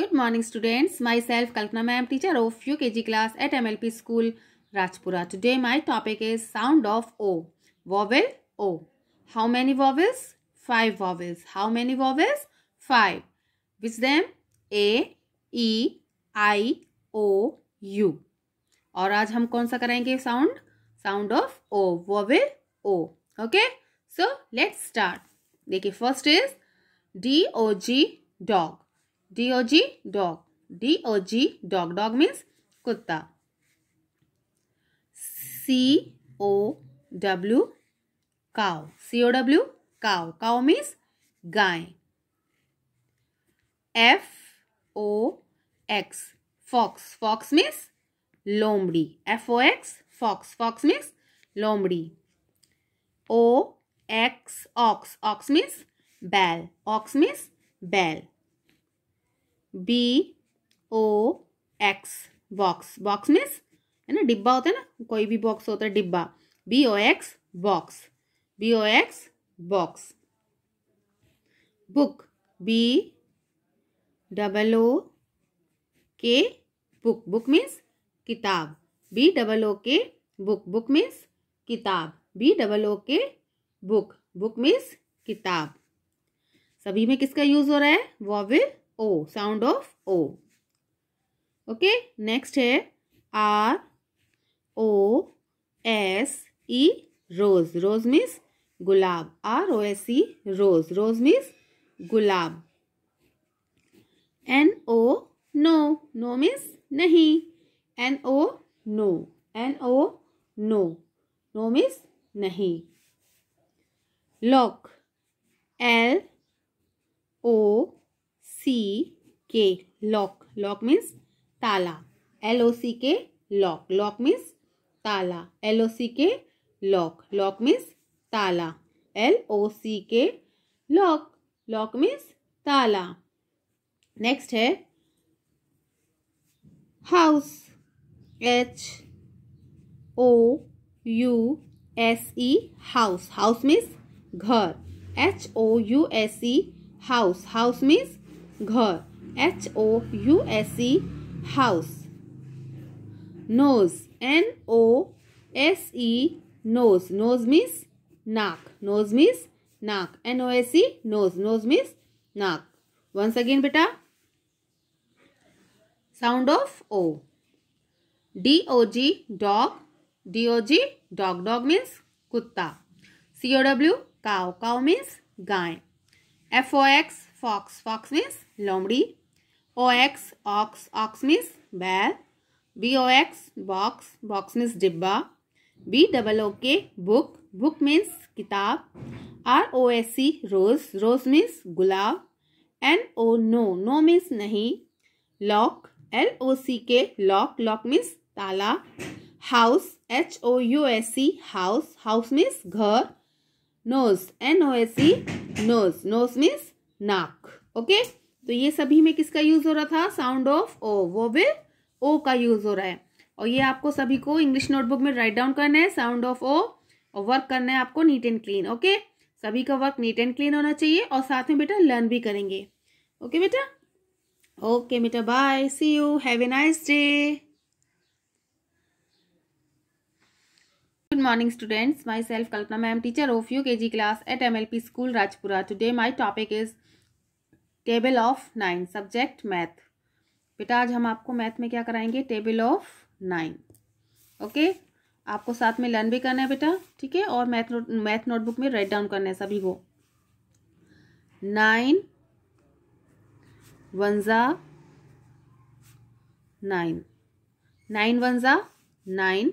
Good morning students myself Kalpana ma'am teacher of U K G class at M L P school Rajpura today my topic is sound of O vowel O how many vowels five vowels how many vowels five which them A I O U और आज हम कौन सा करेंगे sound sound of O vowel O okay so let's start देखिए first is D O G dog D O G dog D O G dog dog means कुत्ता C O W cow C O W cow cow means गाय F O X fox fox means लोमड़ी F O X fox fox means लोमड़ी O X ox ox means बैल ox means बैल B O X box box means है ना डिब्बा होता है ना कोई भी बॉक्स होता है डिब्बा B O X box B O X box book B double O K book book means किताब B double O K book book means किताब B double O K book book means किताब सभी में किसका use हो रहा है vowel O sound of O okay next है R O S E rose rose means गुलाब R O S E rose rose means गुलाब N O no no means नहीं N O no N O no no means नहीं lock L O C K lock lock means ताला L O C K lock lock means ताला L O C K lock lock means ताला L O C K lock lock means ताला next है house H O U S E house house means घर H O U S E house house means घर H O U S E house nose N O S E nose nose means नाक nose means नाक N O S E nose nose means नाक once again बेटा sound of O D O G dog D O G dog dog means कुत्ता C O W cow cow means गाय F O X fox fox means लोमड़ी O X ox ox means बैल B O X box box means डिब्बा B double O K book book means किताब R O S C rose rose means गुलाब N O no no means नहीं lock L O C K lock lock means ताला house H O U S C house house means घर nose n o s e nose nose means नाक okay तो ये सभी में किसका use हो रहा था साउंड ऑफ ओ वो वे ओ का यूज हो रहा है और ये आपको सभी को इंग्लिश नोटबुक में राइट डाउन करना है साउंड ऑफ ओ और वर्क करना है आपको नीट एंड क्लीन ओके सभी का वर्क नीट एंड क्लीन होना चाहिए और साथ में बेटा लर्न भी करेंगे ओके बेटा ओके बेटा bye see you have a nice day good morning students myself Kalpana ma'am teacher of U K G class at M L P school Rajpura today my topic is table of nine subject math बेटा आज हम आपको math में क्या कराएंगे table of nine okay आपको साथ में लर्न भी करना है बेटा ठीक है और मैथ मैथ नोटबुक में राइट डाउन करना है सभी को नाइन वनजा नाइन नाइन वनजा nine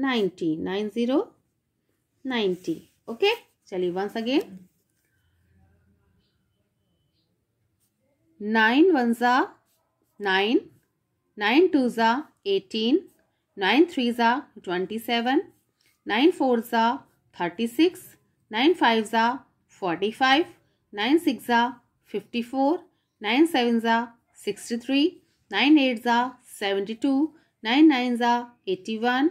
ninety nine zero ninety okay चलिए वंस अगेन नाइन वन ज़ा नाइन नाइन टू ज़ा एटीन नाइन थ्री ज़ा ट्वेंटी सेवन नाइन फोर ज़ा थर्टी सिक्स नाइन फाइव ज़ा फोर्टी फाइव नाइन सिक्स ज़ा fifty four nine seven ज़ा sixty three nine eight ज़ा seventy two nine nine ज़ा eighty one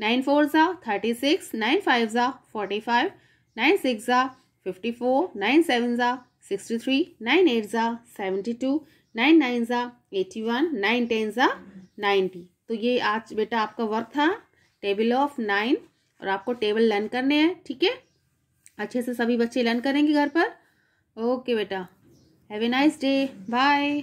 nine four ज़ा thirty six nine five ज़ा forty five nine six ज़ा fifty four nine seven ज़ा sixty three nine eight ज़ा seventy two nine nine ज़ा eighty one nine ten ज़ा ninety तो ये आज बेटा आपका वर्क था टेबल ऑफ नाइन और आपको टेबल लर्न करने हैं ठीक है अच्छे से सभी बच्चे लर्न करेंगे घर पर ओके बेटा have a nice day bye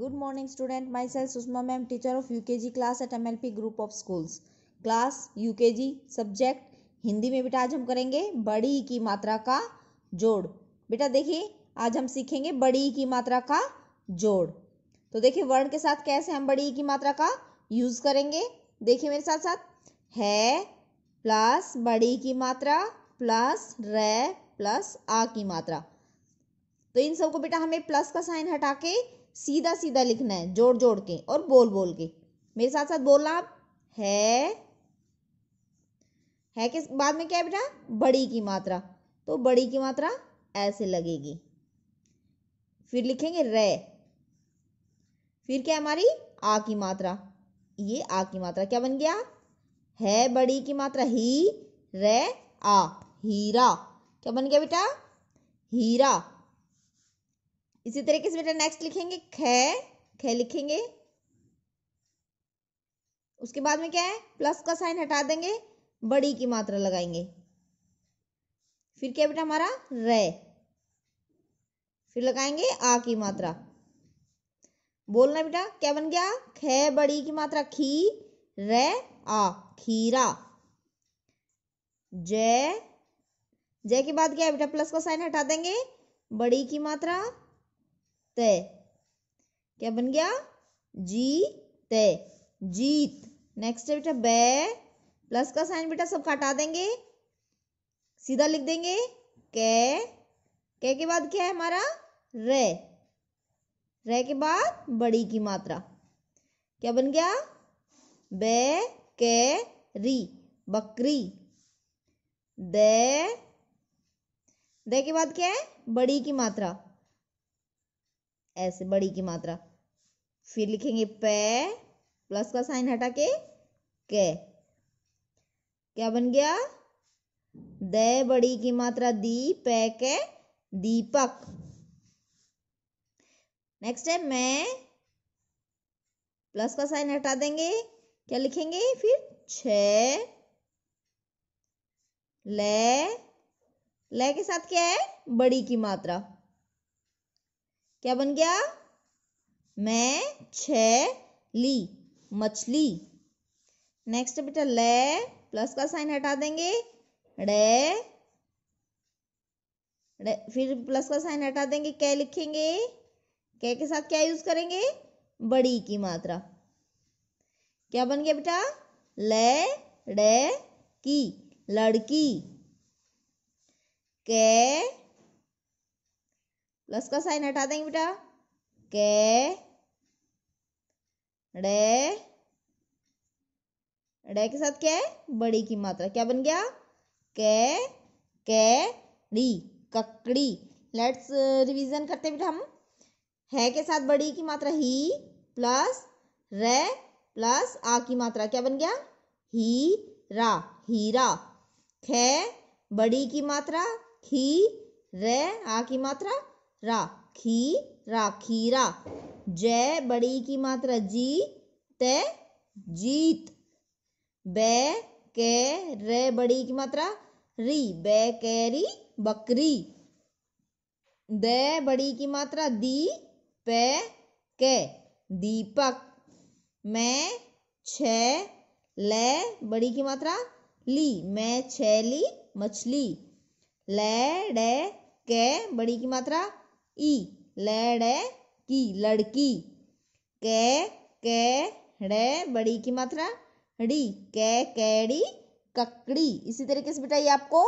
good morning student my Sushma ma'am teacher of U K G class at M L P group of schools class UKG subject Hindi में बेटा आज हम करेंगे बड़ी की मात्रा का जोड़ बेटा देखिए आज हम सीखेंगे बड़ी की मात्रा का जोड़ तो देखिए वर्ण के साथ कैसे हम बड़ी की मात्रा का यूज करेंगे देखिए मेरे साथ साथ है प्लस बड़ी की मात्रा प्लस र प्लस आ की मात्रा तो इन सबको बेटा हमें प्लस का साइन हटा के सीधा सीधा लिखना है जोड़ जोड़ के और बोल बोल के मेरे साथ साथ बोलना आप है है किस बाद में क्या बेटा बड़ी की मात्रा तो बड़ी की मात्रा ऐसे लगेगी फिर लिखेंगे रे फिर क्या हमारी आ की मात्रा ये आ की मात्रा क्या बन गया है बड़ी की मात्रा ही रे आ हीरा क्या बन गया बेटा हीरा इसी तरीके से बेटा नेक्स्ट लिखेंगे ख ख लिखेंगे उसके बाद में क्या है प्लस का साइन हटा देंगे बड़ी की मात्रा लगाएंगे फिर क्या बेटा हमारा रे फिर लगाएंगे आ की मात्रा बोलना बेटा क्या बन गया ख बड़ी की मात्रा खी र आ खीरा जय जय के बाद क्या है बेटा प्लस का साइन हटा देंगे बड़ी की मात्रा तय क्या बन गया जी तय जीत नेक्स्ट है बेटा बै प्लस का साइन बेटा सबका हटा देंगे सीधा लिख देंगे कै के, के बाद क्या है हमारा रे रे के बाद बड़ी की मात्रा क्या बन गया बे के री बकरी दे दे के बाद क्या है बड़ी की मात्रा ऐसे बड़ी की मात्रा फिर लिखेंगे पे प्लस का साइन हटा के कै क्या बन गया द बड़ी की मात्रा दी पै के दीपक नेक्स्ट है मैं प्लस का साइन हटा देंगे क्या लिखेंगे फिर छ ले ले के साथ क्या है बड़ी की मात्रा क्या बन गया मैं छ ली मछली नेक्स्ट बेटा ले प्लस का साइन हटा देंगे रे फिर प्लस का साइन हटा देंगे क्या लिखेंगे कै के साथ क्या यूज करेंगे बड़ी की मात्रा क्या बन गया बेटा ले डे की लड़की कै प्लस का साइन हटा देंगे बेटा कै डे डे के साथ क्या है बड़ी की मात्रा क्या बन गया कै कैड़ी ककड़ी लेट्स रिवीजन uh, करते बेटा हम है के साथ बड़ी की मात्रा ही प्लस रे प्लस आ की मात्रा क्या बन गया ही रा हीरा खे बड़ी की मात्रा खी रे आ की मात्रा रा खी रा खीरा जय बड़ी की मात्रा जी ते जीत बे के रे बड़ी की मात्रा री बे कैरी बकरी दे बड़ी की मात्रा दी पे के दीपक मैं छ ले बड़ी की मात्रा ली मैं छैली मछली ले डे के बड़ी की मात्रा ई ले डे की लड़की कै कै डे बड़ी की मात्रा डी कै कैड़ी ककड़ी इसी तरीके से बेटा ये आपको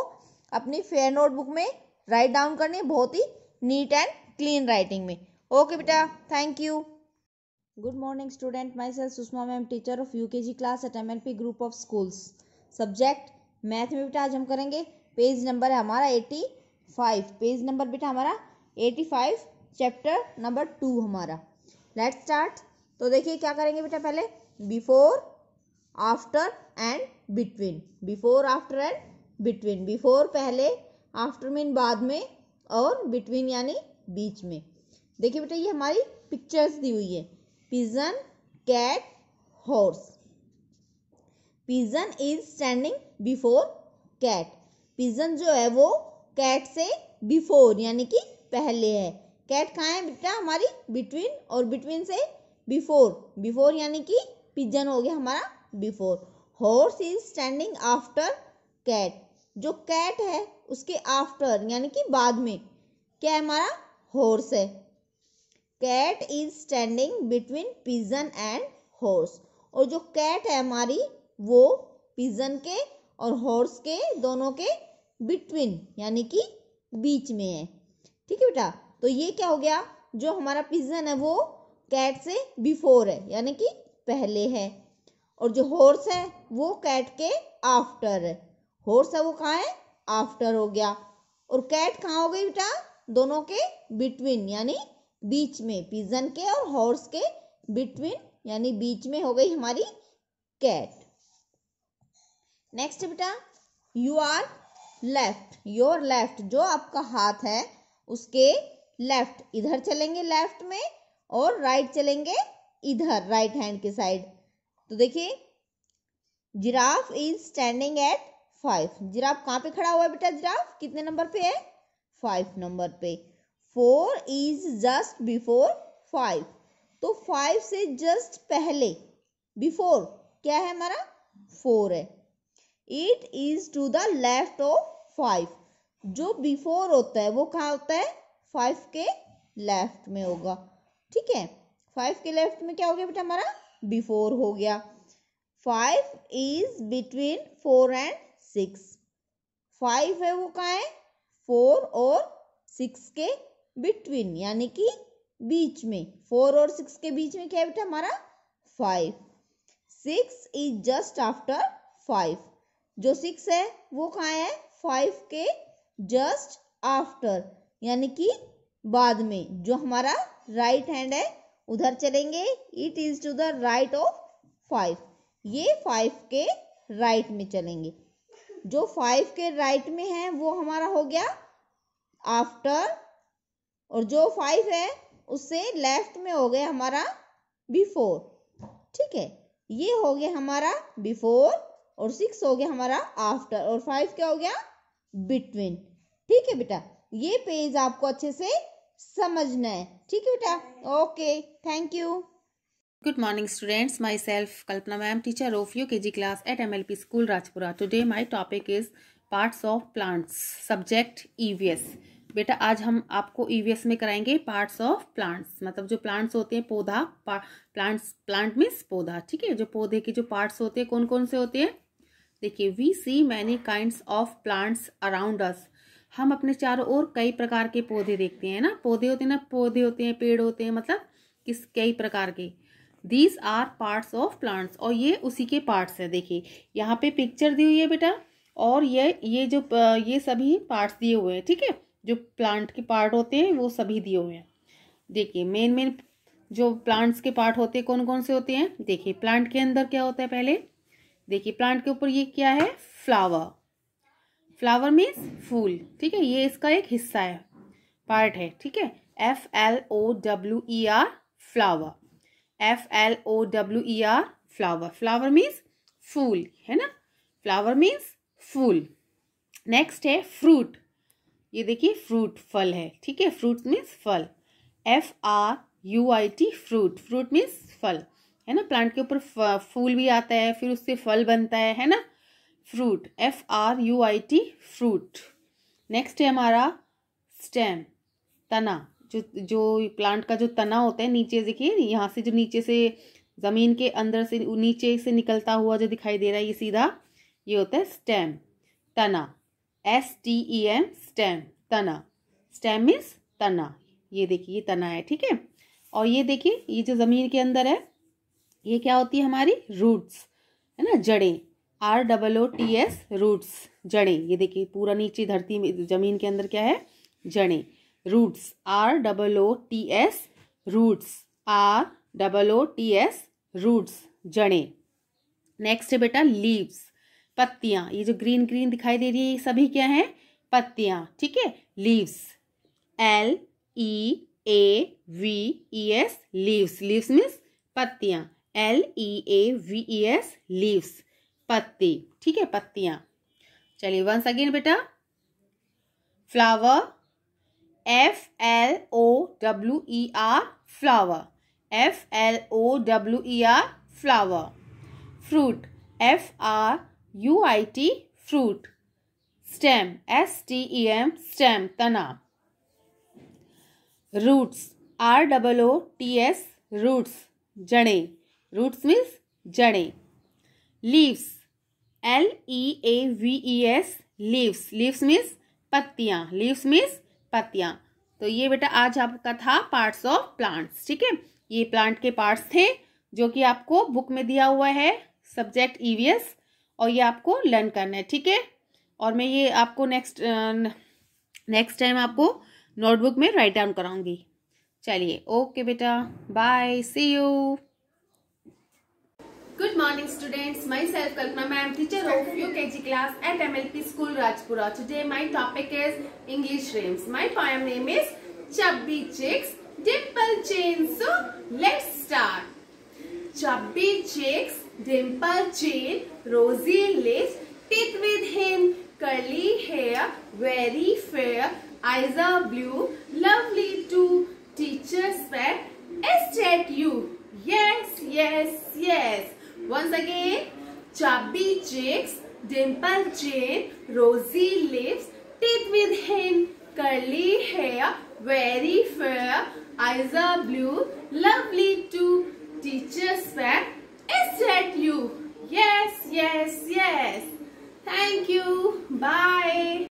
अपनी फेयर नोटबुक में राइट डाउन करनी है बहुत ही नीट एंड क्लीन राइटिंग में ओके बेटा thank you good morning student myself Sushma ma'am teacher of U K G class at M L P group of schools subject math में बेटा आज हम करेंगे पेज नंबर है हमारा एटी फाइव पेज नंबर बेटा हमारा eighty five chapter number two हमारा लेट स्टार्ट तो देखिए क्या करेंगे बेटा पहले before after and between before after and between before पहले आफ्टर मीन बाद में और बिटवीन यानी बीच में देखिए बेटा ये हमारी पिक्चर्स दी हुई है pigeon cat horse pigeon is standing before cat pigeon जो है वो कैट से बिफोर यानी कि पहले है कैट कहाँ है बेटा हमारी बिटवीन और बिटवीन से बिफोर बिफोर यानी कि पिजन हो गया हमारा before horse is standing after cat जो कैट है उसके आफ्टर यानी कि बाद में क्या हमारा हॉर्स है cat is standing between pigeon and horse और जो कैट है हमारी वो पिजन के और हॉर्स के दोनों के बिटवीन यानी कि बीच में है ठीक है बेटा तो ये क्या हो गया जो हमारा पिजन है वो कैट से बिफोर है यानी कि पहले है और जो हॉर्स है वो कैट के आफ्टर है हॉर्स है वो कहाँ है आफ्टर हो गया और कैट कहाँ हो गई बेटा दोनों के बिटवीन यानी बीच में पिजन के और हॉर्स के बिटवीन यानी बीच में हो गई हमारी कैट नेक्स्ट बेटा you are left your left जो आपका हाथ है उसके लेफ्ट इधर चलेंगे लेफ्ट में और राइट right चलेंगे इधर राइट हैंड की साइड तो देखिए giraffe is standing at five giraffe कहाँ पे खड़ा हुआ है बेटा जिराफ कितने नंबर पे है फाइव नंबर पे four is just before five तो फाइव से जस्ट पहले बिफोर क्या है हमारा फोर है it is to the left of five जो बिफोर होता है वो कहाँ होता है फाइव के लेफ्ट में होगा ठीक है फाइव के लेफ्ट में क्या हो गया बेटा हमारा बिफोर हो गया five is between four and six five है वो कहा है फोर और सिक्स के बिटवीन यानी कि बीच में फोर और सिक्स के बीच में क्या बेटा हमारा five six is just after five जो सिक्स है वो कहा है फाइव के जस्ट आफ्टर यानी कि बाद में जो हमारा राइट right हैंड है उधर चलेंगे it is to the right of five ये फाइव के राइट में चलेंगे जो फाइव के राइट में है वो हमारा हो गया आफ्टर और जो फाइव है उससे लेफ्ट में हो गया हमारा बिफोर ठीक है ये हो गया हमारा बिफोर और सिक्स हो गया हमारा आफ्टर और फाइव क्या हो गया बिटवीन ठीक है बेटा ये पेज आपको अच्छे से समझना है ठीक है बेटा okay thank you good morning students myself Good morning students myself Kalpana ma'am teacher of UKG class at MLP school Rajpura today my topic is parts of plants subject EVS बेटा आज हम आपको EVS e में कराएंगे parts of plants मतलब जो plants होते हैं पौधा प्लांट्स प्लांट मीन्स पौधा ठीक है जो पौधे के जो पार्ट्स होते हैं कौन कौन से होते हैं देखिए we see many kind of plants around us हम अपने चारों ओर कई प्रकार के पौधे देखते हैं ना पौधे होते हैं ना पौधे होते हैं पेड़ होते हैं मतलब किस कई प्रकार के these are parts of plants और ये उसी के पार्ट्स हैं देखिए यहाँ पे पिक्चर दी हुई है बेटा और ये ये जो ये सभी पार्ट्स दिए हुए हैं ठीक है जो प्लांट के पार्ट होते हैं वो सभी दिए हुए हैं देखिए मेन मेन जो प्लांट्स के पार्ट होते हैं कौन कौन से होते हैं देखिए प्लांट के अंदर क्या होता है पहले देखिए प्लांट के ऊपर ये क्या है फ्लावर फ्लावर मीन्स फूल ठीक है ये इसका एक हिस्सा है पार्ट है ठीक है F L O W E R flower F L O W E R flower flower means फूल है ना फ्लावर मीन्स फूल नेक्स्ट है फ्रूट ये देखिए फ्रूट फल है ठीक है फ्रूट मीन्स फल F R U I T fruit fruit means फल है ना प्लांट के ऊपर फूल भी आता है फिर उससे फल बनता है है ना fruit F R U I T fruit next है हमारा स्टेम तना जो जो प्लांट का जो तना होता है नीचे देखिए यहाँ से जो नीचे से ज़मीन के अंदर से नीचे से निकलता हुआ जो दिखाई दे रहा है ये सीधा ये होता है स्टेम तना S T E M stem तना स्टेम मीन्स तना ये देखिए ये तना है ठीक है और ये देखिए ये जो ज़मीन के अंदर है ये क्या होती है हमारी रूट्स है ना जड़ें R double O T S roots जड़ें ये देखिए पूरा नीचे धरती में जमीन के अंदर क्या है जड़ें roots R double O T S roots R double O T S roots जड़ें नेक्स्ट है बेटा लीव्स पत्तियाँ ये जो ग्रीन ग्रीन दिखाई दे रही है ये सभी क्या हैं पत्तियाँ ठीक है leaves L E A V E S leaves leaves means पत्तियाँ L E A V E S leaves पत्ती ठीक है पत्तियां चलिए वंस अगेन बेटा flower F L O W E R flower F L O W E R flower fruit F R U I T fruit stem S T E M stem तना roots R double O T S roots जड़ें roots means जड़ें leaves L E A V E S leaves leaves means पत्तियाँ leaves means पत्तियाँ तो ये बेटा आज आपका था पार्ट्स ऑफ प्लांट्स ठीक है ये प्लांट के पार्ट्स थे जो कि आपको बुक में दिया हुआ है सब्जेक्ट ईवीएस e और ये आपको लर्न करना है ठीक है और मैं ये आपको नेक्स्ट नेक्स्ट टाइम आपको नोटबुक में राइट डाउन कराऊंगी चलिए ओके बेटा bye see you Good morning students, myself Kalpana ma'am, teacher of UKG class at MLP School Rajpura. Today my topic is English rhymes. My poem name is Chubby Chicks, Dimple chin, So let's start. Chubby Chicks, Dimple Chain, Rosy Lips, Teeth with him, Curly Hair, Very Fair, Eyes are Blue, Lovely too, Teacher's Pet, check You. Yes, yes, yes. Once again, chubby cheeks, dimpled chin, rosy lips, teeth with hint, curly hair, very fair, eyes are blue, lovely too, teacher's pet, is that you? Yes, yes, yes. Thank you. Bye.